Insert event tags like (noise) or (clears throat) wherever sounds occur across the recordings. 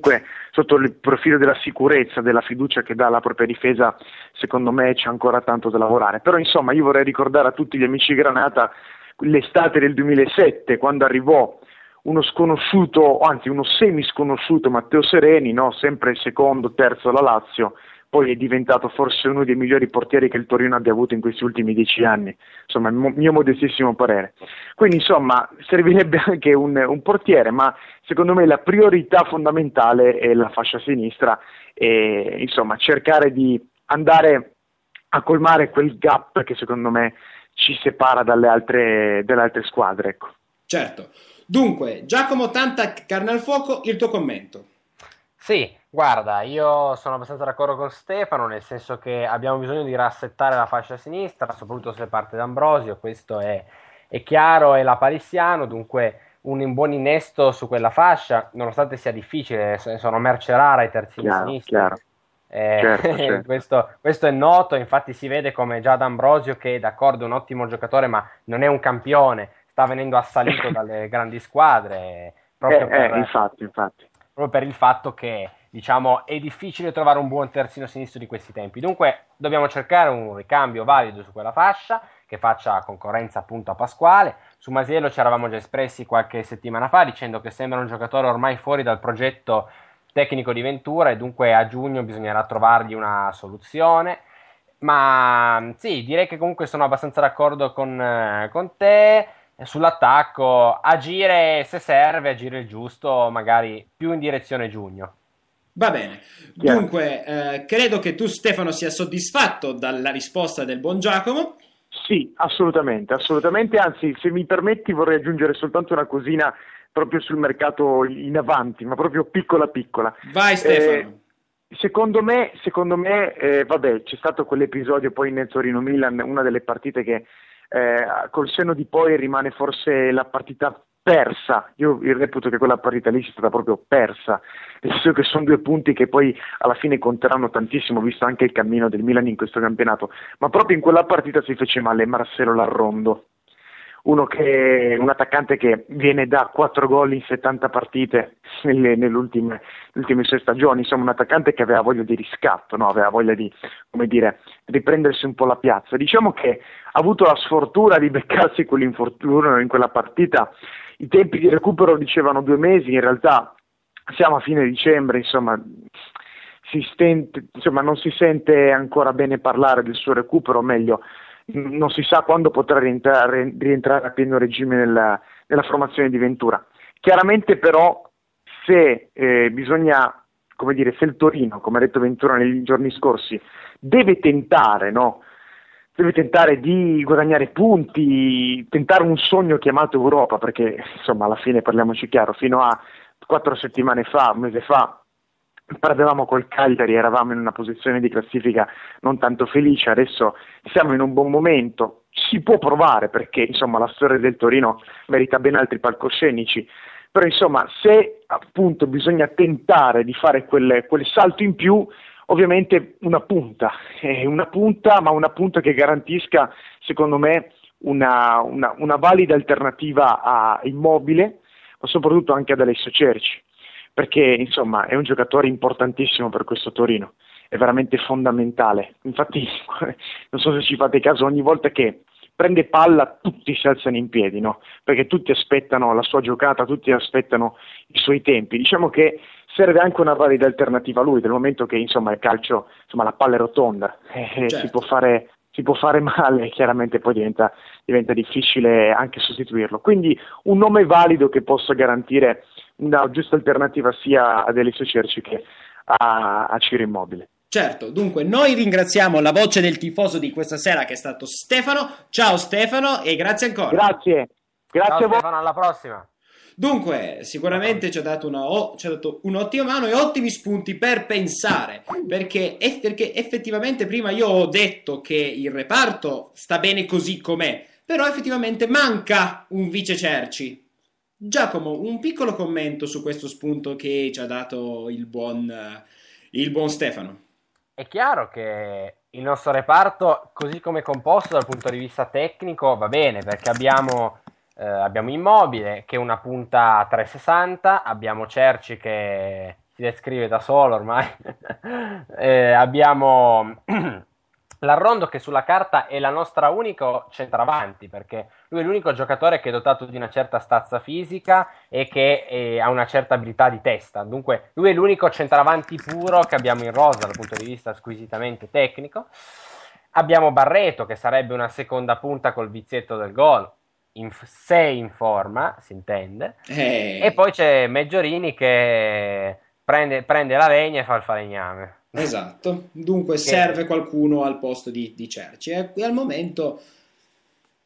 comunque sotto il profilo della sicurezza, della fiducia che dà la propria difesa, secondo me c'è ancora tanto da lavorare. Però insomma io vorrei ricordare a tutti gli amici di Granata l'estate del 2007, quando arrivò uno sconosciuto, anzi uno semi sconosciuto Matteo Sereni, no? sempre secondo, terzo alla Lazio, poi è diventato forse uno dei migliori portieri che il Torino abbia avuto in questi ultimi dieci anni, insomma il mio modestissimo parere. Quindi insomma servirebbe anche un, un portiere, ma secondo me la priorità fondamentale è la fascia sinistra e insomma cercare di andare a colmare quel gap che secondo me ci separa dalle altre, dalle altre squadre. Ecco. Certo. Dunque, Giacomo Tanta, carne al fuoco, il tuo commento. Sì, Guarda, io sono abbastanza d'accordo con Stefano, nel senso che abbiamo bisogno di rassettare la fascia sinistra, soprattutto se parte d'Ambrosio, questo è, è chiaro, è la palissiano, dunque un buon innesto su quella fascia, nonostante sia difficile, sono merce rara i terzini chiaro, sinistri. Chiaro. Eh, certo, (laughs) certo. Questo, questo, è noto, infatti si vede come già D'Ambrosio che d'accordo è un ottimo giocatore ma non è un campione, sta venendo assalito (laughs) dalle grandi squadre proprio, eh, eh per, eh, infatti, infatti. proprio per il fatto che diciamo, è difficile trovare un buon terzino sinistro di questi tempi. Dunque, dobbiamo cercare un ricambio valido su quella fascia che faccia concorrenza appunto a Pasquale. Su Masiello ci eravamo già espressi qualche settimana fa dicendo che sembra un giocatore ormai fuori dal progetto tecnico di Ventura e dunque a giugno bisognerà trovargli una soluzione. Ma sì, direi che comunque sono abbastanza d'accordo con, eh, con te sull'attacco, agire se serve, agire il giusto, magari più in direzione giugno. Va bene, Chiaro. dunque eh, credo che tu Stefano sia soddisfatto dalla risposta del buon Giacomo. Sì, assolutamente, assolutamente, anzi se mi permetti vorrei aggiungere soltanto una cosina proprio sul mercato in avanti, ma proprio piccola piccola. Vai eh, Stefano. Eh, secondo me, secondo me eh, vabbè, c'è stato quell'episodio poi nel Torino-Milan, una delle partite che eh, col senno di poi rimane forse la partita persa. Io reputo che quella partita lì sia stata proprio persa, nel senso che sono due punti che poi alla fine conteranno tantissimo, visto anche il cammino del Milan in questo campionato. Ma proprio in quella partita si fece male Marcelo Larrondo, che, un attaccante che viene da 4 gol in 70 partite nelle, nelle ultime, 6 stagioni, insomma un attaccante che aveva voglia di riscatto, no? aveva voglia di dire, riprendersi un po' la piazza. Diciamo che ha avuto la sfortuna di beccarsi quell'infortunio in quella partita i tempi di recupero dicevano due mesi, in realtà siamo a fine dicembre, insomma, si stente, insomma non si sente ancora bene parlare del suo recupero, o meglio, non si sa quando potrà rientrare, rientrare a pieno regime nella, nella, formazione di Ventura. Chiaramente però se eh, bisogna come dire, se il Torino, come ha detto Ventura nei giorni scorsi, deve tentare no, deve tentare di guadagnare punti, tentare un sogno chiamato Europa, perché insomma alla fine parliamoci chiaro, fino a quattro settimane fa, un mese fa, perdevamo col Cagliari, eravamo in una posizione di classifica non tanto felice, adesso siamo in un buon momento, si può provare perché insomma la storia del Torino merita ben altri palcoscenici, però insomma se appunto bisogna tentare di fare quel, quel salto in più ovviamente una punta, (laughs) eh, una punta, ma una punta che garantisca, secondo me, una, una, una valida alternativa a Immobile, ma soprattutto anche ad Alessio Cerci, perché insomma è un giocatore importantissimo per questo Torino, è veramente fondamentale. Infatti, (laughs) non so se ci fate caso, ogni volta che prende palla tutti si alzano in piedi, no? perché tutti aspettano la sua giocata, tutti aspettano i suoi tempi. Diciamo che serve anche una valida alternativa a lui, dal momento che insomma il calcio, insomma la palla è rotonda, (laughs) e eh, certo. si, può fare, si, può fare, (laughs) male e chiaramente poi diventa, diventa, difficile anche sostituirlo. Quindi un nome valido che possa garantire una giusta alternativa sia ad Elisio Cerci che a, a Ciro Immobile. Certo, dunque noi ringraziamo la voce del tifoso di questa sera che è stato Stefano. Ciao Stefano e grazie ancora. Grazie, grazie Ciao, a voi. Stefano, alla prossima. Dunque, sicuramente ci ha dato, una, dato un'ottima mano e ottimi spunti per pensare, perché, eff, perché effettivamente prima io ho detto che il reparto sta bene così com'è, però effettivamente manca un vice Cerci. Giacomo, un piccolo commento su questo spunto che ci ha dato il buon, il buon Stefano. È chiaro che il nostro reparto, così come è composto dal punto di vista tecnico, va bene perché abbiamo eh, abbiamo Immobile che è una punta 360, abbiamo Cerci che si descrive da solo ormai, (laughs) eh, abbiamo (clears throat) l'Arrondo che sulla carta è la nostra unico centravanti perché lui è l'unico giocatore che è dotato di una certa stazza fisica e che eh, ha una certa abilità di testa, dunque lui è l'unico centravanti puro che abbiamo in rosa dal punto di vista squisitamente tecnico. Abbiamo Barreto che sarebbe una seconda punta col vizietto del gol, in, se in forma, si intende, hey. Eh. e poi c'è Meggiorini che prende, prende, la legna e fa il falegname. Esatto, dunque che... serve qualcuno al posto di, di Cerci e eh? al momento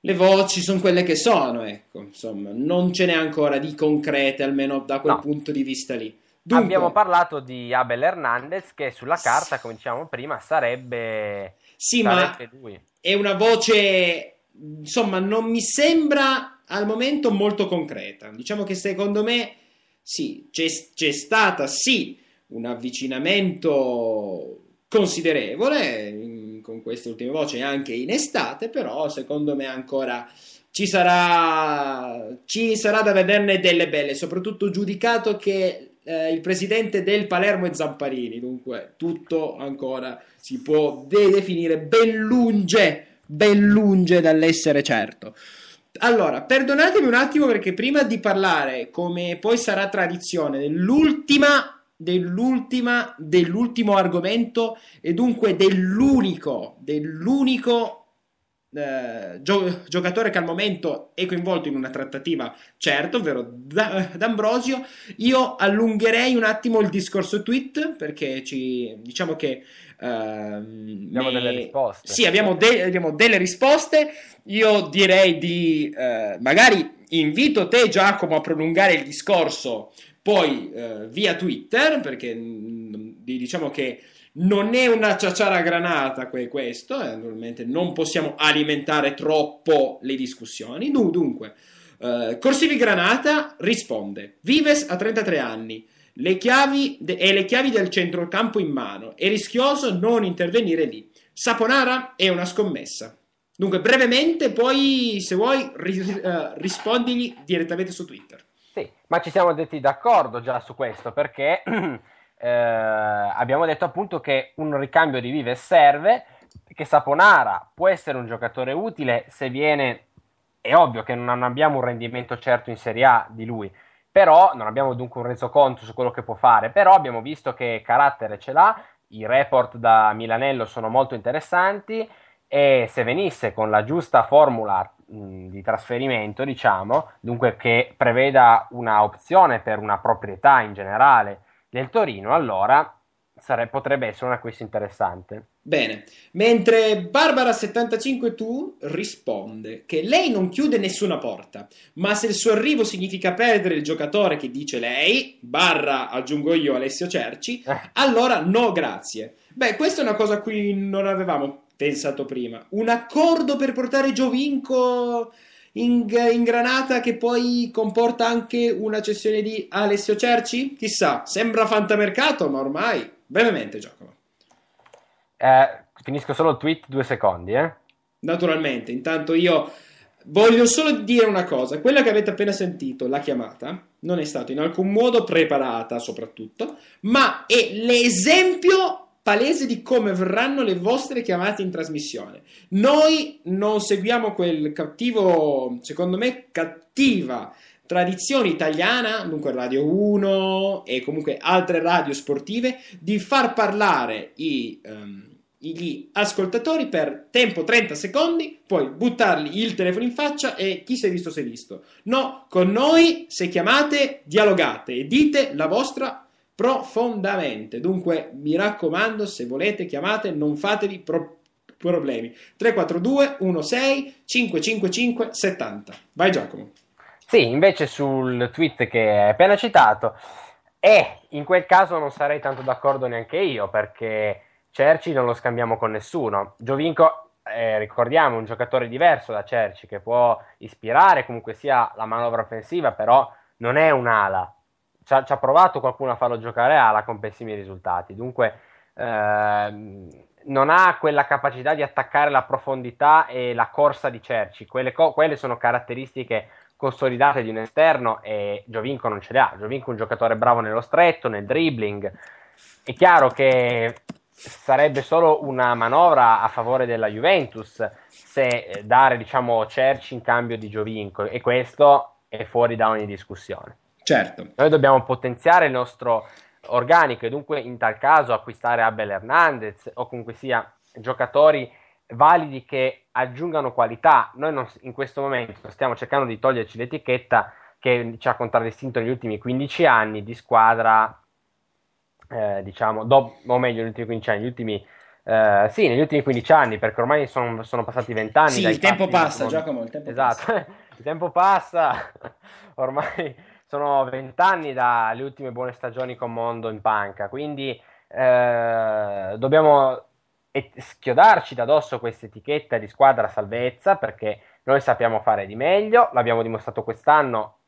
le voci sono quelle che sono, ecco, insomma, non ce n'è ancora di concrete, almeno da quel no. punto di vista lì. Dunque, Abbiamo parlato di Abel Hernandez che sulla carta, come dicevamo prima, sarebbe... Sì, sarebbe ma lui. è una voce insomma, non mi sembra al momento molto concreta. Diciamo che secondo me sì, c'è, c'è stata sì un avvicinamento considerevole in, con queste ultime voci anche in estate, però secondo me ancora ci sarà, ci sarà da vederne delle belle, soprattutto giudicato che eh, il presidente del Palermo è Zamparini, dunque tutto ancora si può de- definire ben lunge ben lunge dall'essere certo. Allora, perdonatemi un attimo perché prima di parlare, come poi sarà tradizione, dell'ultima, dell'ultima, dell'ultimo argomento e dunque dell'unico, dell'unico eh, gio- giocatore che al momento è coinvolto in una trattativa, certo, ovvero D- D'Ambrosio. Io allungherei un attimo il discorso tweet perché ci diciamo che. Ehm, abbiamo ne... delle risposte. Sì, abbiamo, de- abbiamo, delle risposte. Io direi di eh, magari invito te, Giacomo, a prolungare il discorso poi eh, via Twitter perché mh, mm, diciamo che non è una ciaciara granata questo, eh, naturalmente non possiamo alimentare troppo le discussioni. Dunque, eh, Corsivi Granata risponde, Vives ha 33 anni, le chiavi de- e le chiavi del centrocampo in mano, è rischioso non intervenire lì. Saponara è una scommessa. Dunque, brevemente, poi se vuoi ri- uh, rispondigli direttamente su Twitter. Sì, ma ci siamo detti d'accordo già su questo perché (clears throat) eh, abbiamo detto appunto che un ricambio di vive serve, che Saponara può essere un giocatore utile se viene, è ovvio che non abbiamo un rendimento certo in Serie A di lui, però non abbiamo dunque un resoconto su quello che può fare, però abbiamo visto che carattere ce l'ha, i report da Milanello sono molto interessanti e se venisse con la giusta formula mh, di trasferimento, diciamo, dunque che preveda una opzione per una proprietà in generale del Torino, allora sare- potrebbe essere un acquisto interessante. Bene, mentre Barbara75 tu risponde che lei non chiude nessuna porta, ma se il suo arrivo significa perdere il giocatore che dice lei, barra aggiungo io Alessio Cerci, eh. allora no grazie. Beh, questa è una cosa a cui non avevamo pensato prima. Un accordo per portare Giovinco ingranata che poi comporta anche una cessione di Alessio Cerci? Chissà, sembra fantamercato, ma ormai. Brevemente, Giacomo. Eh, finisco solo il tweet due secondi, eh? Naturalmente, intanto io voglio solo dire una cosa: quella che avete appena sentito, la chiamata, non è stata in alcun modo preparata, soprattutto, ma è l'esempio palese di come verranno le vostre chiamate in trasmissione. Noi non seguiamo quel cattivo, secondo me, cattiva tradizione italiana, dunque Radio 1 e comunque altre radio sportive, di far parlare i, um, gli ascoltatori per tempo 30 secondi, poi buttargli il telefono in faccia e chi si è visto si è visto. No, con noi se chiamate dialogate e dite la vostra profondamente. Dunque, mi raccomando, se volete chiamate, non fatevi pro- problemi. 342 16 555 70. Vai Giacomo. Sì, invece sul tweet che hai appena citato, e in quel caso non sarei tanto d'accordo neanche io, perché Cerci non lo scambiamo con nessuno. Giovinco eh, ricordiamo, un giocatore diverso da Cerci che può ispirare comunque sia la manovra offensiva, però non è un'ala ci ha, ci ha, provato qualcuno a farlo giocare Ala con pessimi risultati. Dunque, ehm, non ha quella capacità di attaccare la profondità e la corsa di Cerci. Quelle, co- quelle sono caratteristiche consolidate di un esterno e Giovinco non ce le ha. Giovinco è un giocatore bravo nello stretto, nel dribbling. È chiaro che sarebbe solo una manovra a favore della Juventus se eh, dare diciamo Cerci in cambio di Giovinco e questo è fuori da ogni discussione. Certo. Noi dobbiamo potenziare il nostro organico e dunque in tal caso acquistare Abel Hernandez o comunque sia giocatori validi che aggiungano qualità. Noi non, in questo momento stiamo cercando di toglierci l'etichetta che ci ha contraddistinto negli ultimi 15 anni di squadra, eh, diciamo, do, o meglio, negli ultimi 15 anni, negli ultimi, eh, sì, negli ultimi 15 anni, perché ormai sono, sono passati 20 anni. Sì, il tempo passa, Giacomo, il tempo esatto. passa. (laughs) il tempo passa, ormai sono vent'anni dalle ultime buone stagioni con Mondo in panca, quindi eh, dobbiamo schiodarci da addosso questa etichetta di squadra salvezza perché noi sappiamo fare di meglio, l'abbiamo dimostrato quest'anno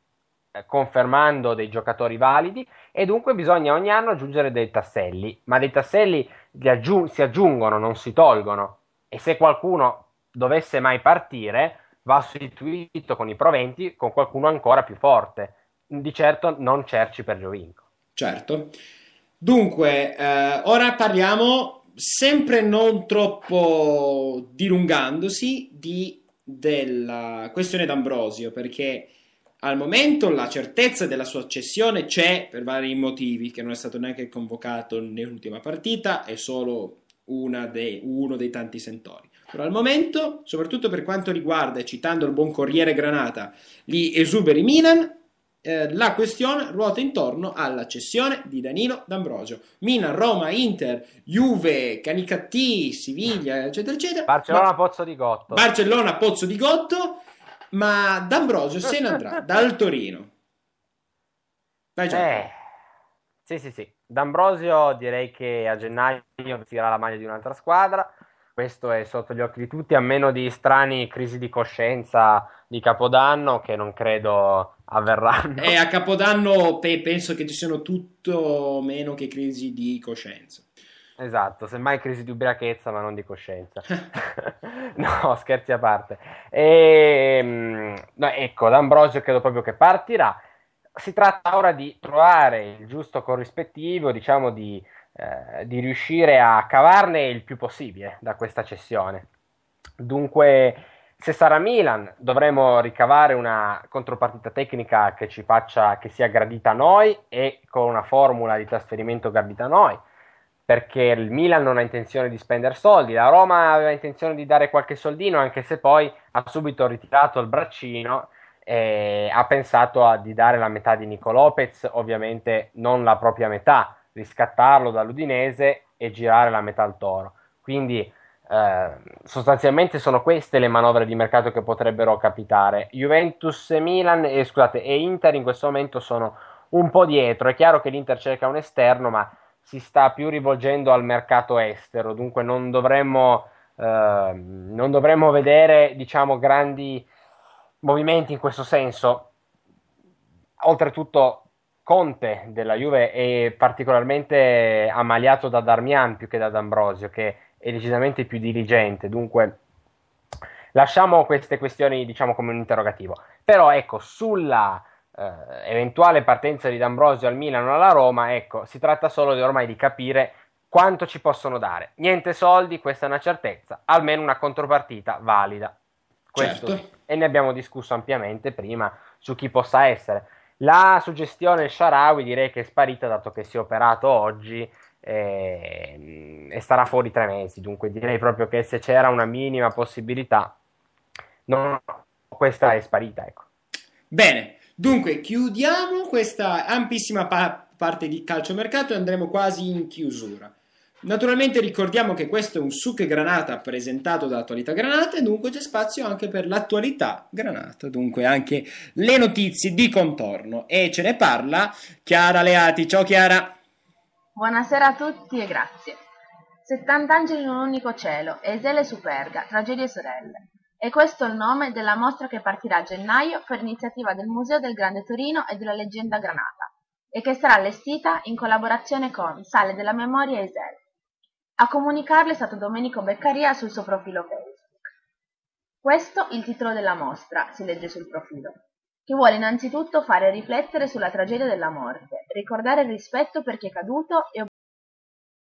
eh, confermando dei giocatori validi e dunque bisogna ogni anno aggiungere dei tasselli, ma dei tasselli aggiung- si aggiungono, non si tolgono e se qualcuno dovesse mai partire va sostituito con i proventi con qualcuno ancora più forte di certo non Cerci per Giovinco. Certo. Dunque, eh, ora parliamo, sempre non troppo dilungandosi, di, della questione d'Ambrosio, perché al momento la certezza della sua accessione c'è per vari motivi, che non è stato neanche convocato nell'ultima partita, è solo dei, uno dei tanti sentori. Però al momento, soprattutto per quanto riguarda, citando il buon Corriere Granata, gli esuberi Milan, eh, la questione ruota intorno alla cessione di Danilo D'Ambrosio. Mina, Roma, Inter, Juve, Canicattì, Siviglia, eccetera, eccetera. Barcellona, ma... Pozzo di Gotto. Barcellona, Pozzo di Gotto, ma D'Ambrosio se ne andrà (laughs) dal Torino. Vai già. Eh, sì, sì, sì. D'Ambrosio direi che a gennaio vestirà la maglia di un'altra squadra questo è sotto gli occhi di tutti, a meno di strani crisi di coscienza di Capodanno che non credo avverranno. Eh, a Capodanno pe- penso che ci siano tutto meno che crisi di coscienza. Esatto, semmai crisi di ubriachezza, ma non di coscienza. (laughs) (laughs) no, scherzi a parte. E, ehm, no, ecco, D'Ambrosio credo proprio che partirà. Si tratta ora di trovare il giusto corrispettivo, diciamo di eh, di riuscire a cavarne il più possibile da questa cessione. Dunque, se sarà Milan, dovremo ricavare una contropartita tecnica che ci faccia che sia gradita a noi e con una formula di trasferimento gradita a noi. Perché il Milan non ha intenzione di spendere soldi, la Roma aveva intenzione di dare qualche soldino, anche se poi ha subito ritirato il braccino e ha pensato a, di dare la metà di Nico Lopez, ovviamente non la propria metà, riscattarlo dall'Udinese e girare la metà al toro. Quindi eh, sostanzialmente sono queste le manovre di mercato che potrebbero capitare. Juventus e Milan eh, scusate, e Inter in questo momento sono un po' dietro. È chiaro che l'Inter cerca un esterno, ma si sta più rivolgendo al mercato estero, dunque non dovremmo, eh, non dovremmo vedere diciamo, grandi movimenti in questo senso. Oltretutto Conte della Juve è particolarmente ammaliato da Darmian più che da D'Ambrosio, che è decisamente più dirigente. Dunque, lasciamo queste questioni, diciamo, come un interrogativo. Però, ecco, sulla eh, eventuale partenza di D'Ambrosio al Milano o alla Roma, ecco, si tratta solo di, ormai di capire quanto ci possono dare. Niente soldi, questa è una certezza, almeno una contropartita valida. Questo certo. sì. E ne abbiamo discusso ampiamente prima su chi possa essere la suggestione Sharawi direi che è sparita dato che si è operato oggi e, ehm, e starà fuori tre mesi, dunque direi proprio che se c'era una minima possibilità, no, questa è sparita. Ecco. Bene, dunque chiudiamo questa ampissima pa- parte di calciomercato e andremo quasi in chiusura. Naturalmente ricordiamo che questo è un sucche granata presentato da Attualità Granata e dunque c'è spazio anche per l'attualità granata, dunque anche le notizie di contorno e ce ne parla Chiara Leati. Ciao Chiara! Buonasera a tutti e grazie. 70 angeli in un unico cielo, Esele Superga, tragedie sorelle. E questo è il nome della mostra che partirà a gennaio per iniziativa del Museo del Grande Torino e della Leggenda Granata e che sarà allestita in collaborazione con Sale della Memoria Esele. A comunicarlo è stato Domenico Beccaria sul suo profilo Facebook. Questo il titolo della mostra, si legge sul profilo, che vuole innanzitutto fare riflettere sulla tragedia della morte, ricordare il rispetto per chi è caduto e